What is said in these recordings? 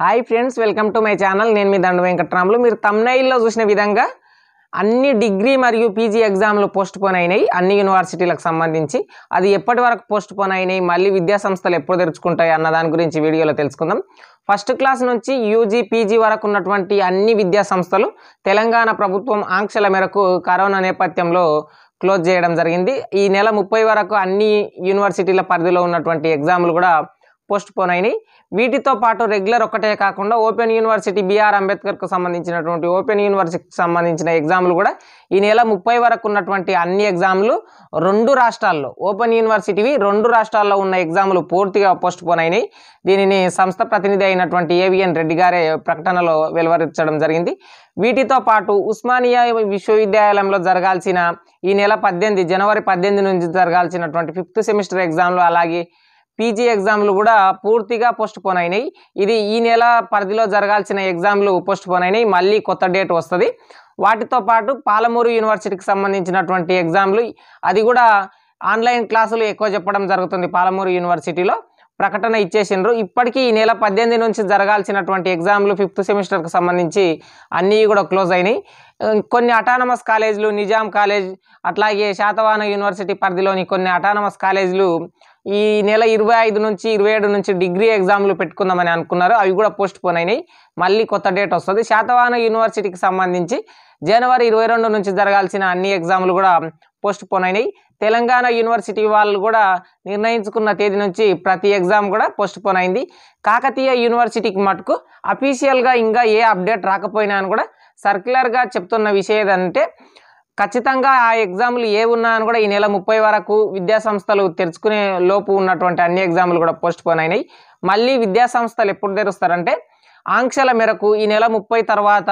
hi friends welcome to my channel నేను మీ దండ వెంకట్రాములు మీరు తమ్నైల్లో చూసిన విధంగా అన్ని డిగ్రీ మరియు పీజీ ఎగ్జామ్లు పోస్ట్ పోన్ అయినాయి అన్ని యూనివర్సిటీలకు సంబంధించి అది ఎప్పటి వరకు పోస్ట్ పోన్ అయినాయి మళ్ళీ విద్యా సంస్థలు ఎప్పుడు తెరుచుకుంటాయి అన్న దాని గురించి వీడియోలో తెలుసుకుందాం ఫస్ట్ క్లాస్ నుంచి యూజీ పీజీ వరకు ఉన్నటువంటి అన్ని విద్యా సంస్థలు తెలంగాణ ప్రభుత్వం ఆంక్షల మేరకు కరోనా నేపథ్యంలో క్లోజ్ చేయడం జరిగింది ఈ నెల ముప్పై వరకు అన్ని యూనివర్సిటీల పరిధిలో ఉన్నటువంటి ఎగ్జామ్లు కూడా పోస్ట్ పోన్ అయినాయి వీటితో పాటు రెగ్యులర్ ఒకటే కాకుండా ఓపెన్ యూనివర్సిటీ బీఆర్ అంబేద్కర్కు సంబంధించినటువంటి ఓపెన్ యూనివర్సిటీకి సంబంధించిన ఎగ్జామ్లు కూడా ఈ నెల ముప్పై వరకు ఉన్నటువంటి అన్ని ఎగ్జామ్లు రెండు రాష్ట్రాల్లో ఓపెన్ యూనివర్సిటీవి రెండు రాష్ట్రాల్లో ఉన్న ఎగ్జామ్లు పూర్తిగా పోస్ట్ పోన్ అయినాయి దీనిని సంస్థ ప్రతినిధి అయినటువంటి ఏవిఎన్ రెడ్డి గారే ప్రకటనలో వెలువరించడం జరిగింది వీటితో పాటు ఉస్మానియా విశ్వవిద్యాలయంలో జరగాల్సిన ఈ నెల పద్దెనిమిది జనవరి పద్దెనిమిది నుంచి జరగాల్సినటువంటి ఫిఫ్త్ సెమిస్టర్ ఎగ్జామ్లు అలాగే పీజీ ఎగ్జామ్లు కూడా పూర్తిగా పోస్ట్ పోన్ అయినాయి ఇది ఈ నెల పరిధిలో జరగాల్సిన ఎగ్జామ్లు పోస్ట్ పోన్ అయినాయి మళ్ళీ కొత్త డేట్ వస్తుంది వాటితో పాటు పాలమూరు యూనివర్సిటీకి సంబంధించినటువంటి ఎగ్జామ్లు అది కూడా ఆన్లైన్ క్లాసులు ఎక్కువ చెప్పడం జరుగుతుంది పాలమూరు యూనివర్సిటీలో ప్రకటన ఇచ్చేసిండ్రు ఇప్పటికీ ఈ నెల పద్దెనిమిది నుంచి జరగాల్సినటువంటి ఎగ్జామ్లు ఫిఫ్త్ సెమిస్టర్కి సంబంధించి అన్నీ కూడా క్లోజ్ అయినాయి కొన్ని అటానమస్ కాలేజీలు నిజాం కాలేజ్ అట్లాగే శాతవాన యూనివర్సిటీ పరిధిలోని కొన్ని అటానమస్ కాలేజీలు ఈ నెల ఇరవై ఐదు నుంచి ఇరవై ఏడు నుంచి డిగ్రీ ఎగ్జామ్లు పెట్టుకుందామని అనుకున్నారు అవి కూడా పోస్ట్ పోన్ అయినాయి మళ్ళీ కొత్త డేట్ వస్తుంది శాతవాహన యూనివర్సిటీకి సంబంధించి జనవరి ఇరవై రెండు నుంచి జరగాల్సిన అన్ని ఎగ్జామ్లు కూడా పోస్ట్ పోన్ అయినాయి తెలంగాణ యూనివర్సిటీ వాళ్ళు కూడా నిర్ణయించుకున్న తేదీ నుంచి ప్రతి ఎగ్జామ్ కూడా పోస్ట్ పోన్ అయింది కాకతీయ యూనివర్సిటీకి మటుకు అఫీషియల్గా ఇంకా ఏ అప్డేట్ రాకపోయినా అని కూడా సర్క్యులర్గా చెప్తున్న విషయం ఏదంటే ఖచ్చితంగా ఆ ఎగ్జామ్లు ఏ ఉన్నా అని కూడా ఈ నెల ముప్పై వరకు విద్యాసంస్థలు తెరుచుకునే లోపు ఉన్నటువంటి అన్ని ఎగ్జామ్లు కూడా పోస్ట్ పోన్ అయినాయి మళ్ళీ విద్యాసంస్థలు ఎప్పుడు తెరుస్తారంటే ఆంక్షల మేరకు ఈ నెల ముప్పై తర్వాత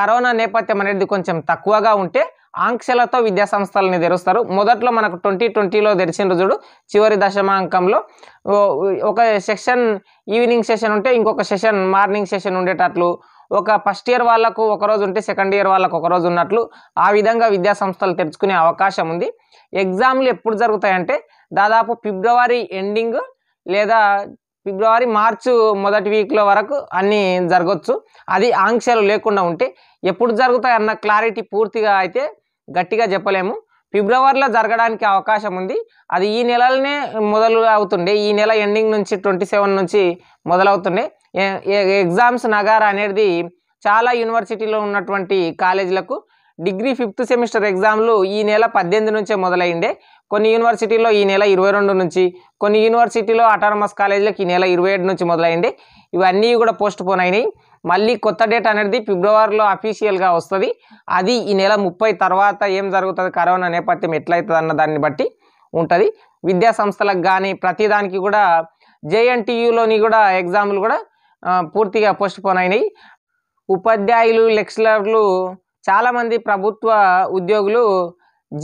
కరోనా నేపథ్యం అనేది కొంచెం తక్కువగా ఉంటే ఆంక్షలతో విద్యాసంస్థలని తెరుస్తారు మొదట్లో మనకు ట్వంటీ ట్వంటీలో తెరిచిన రుజుడు చివరి దశమాంకంలో ఒక సెషన్ ఈవినింగ్ సెషన్ ఉంటే ఇంకొక సెషన్ మార్నింగ్ సెషన్ ఉండేటట్లు ఒక ఫస్ట్ ఇయర్ వాళ్ళకు ఒకరోజు ఉంటే సెకండ్ ఇయర్ వాళ్ళకు ఒకరోజు ఉన్నట్లు ఆ విధంగా విద్యా సంస్థలు తెరుచుకునే అవకాశం ఉంది ఎగ్జామ్లు ఎప్పుడు జరుగుతాయంటే దాదాపు ఫిబ్రవరి ఎండింగ్ లేదా ఫిబ్రవరి మార్చు మొదటి వీక్లో వరకు అన్నీ జరగచ్చు అది ఆంక్షలు లేకుండా ఉంటే ఎప్పుడు జరుగుతాయి అన్న క్లారిటీ పూర్తిగా అయితే గట్టిగా చెప్పలేము ఫిబ్రవరిలో జరగడానికి అవకాశం ఉంది అది ఈ నెలలనే మొదలు అవుతుండే ఈ నెల ఎండింగ్ నుంచి ట్వంటీ సెవెన్ నుంచి మొదలవుతుండే ఎగ్జామ్స్ నగర్ అనేది చాలా యూనివర్సిటీలో ఉన్నటువంటి కాలేజీలకు డిగ్రీ ఫిఫ్త్ సెమిస్టర్ ఎగ్జామ్లు ఈ నెల పద్దెనిమిది నుంచే మొదలైండే కొన్ని యూనివర్సిటీలో ఈ నెల ఇరవై రెండు నుంచి కొన్ని యూనివర్సిటీలో అటానమస్ కాలేజీలకు ఈ నెల ఇరవై ఏడు నుంచి మొదలైంది ఇవన్నీ కూడా పోస్ట్ పోన్ అయినాయి మళ్ళీ కొత్త డేట్ అనేది ఫిబ్రవరిలో అఫీషియల్గా వస్తుంది అది ఈ నెల ముప్పై తర్వాత ఏం జరుగుతుంది కరోనా నేపథ్యం ఎట్లయితుంది అన్న దాన్ని బట్టి ఉంటుంది విద్యా సంస్థలకు కానీ ప్రతిదానికి కూడా జేఎన్టీయులోని కూడా ఎగ్జామ్లు కూడా పూర్తిగా పోస్ట్ పోన్ అయినాయి ఉపాధ్యాయులు లెక్చరర్లు చాలామంది ప్రభుత్వ ఉద్యోగులు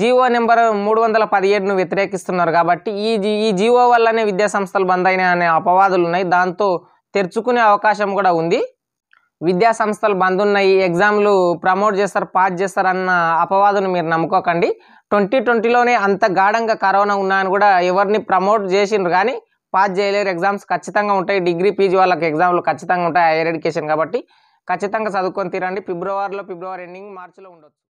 జీవో నెంబర్ మూడు వందల పదిహేడును వ్యతిరేకిస్తున్నారు కాబట్టి ఈ ఈ జీవో వల్లనే విద్యాసంస్థలు బంద్ అయినాయి అనే అపవాదులు ఉన్నాయి దాంతో తెరుచుకునే అవకాశం కూడా ఉంది విద్యాసంస్థలు బంద్ ఉన్నాయి ఎగ్జామ్లు ప్రమోట్ చేస్తారు పాస్ చేస్తారు అన్న అపవాదును మీరు నమ్ముకోకండి ట్వంటీ ట్వంటీలోనే అంత గాఢంగా కరోనా ఉన్నాయని కూడా ఎవరిని ప్రమోట్ చేసిండ్రు కానీ పాస్ చేయలేరు ఎగ్జామ్స్ ఖచ్చితంగా ఉంటాయి డిగ్రీ పీజీ వాళ్ళకి ఎగ్జామ్లు ఖచ్చితంగా ఉంటాయి హైయర్ ఎడ్యుకేషన్ కాబట్టి ఖచ్చితంగా చదువుకొని తీరండి ఫిబ్రవరిలో ఫిబ్రవరి ఎండింగ్ మార్చిలో ఉండొచ్చు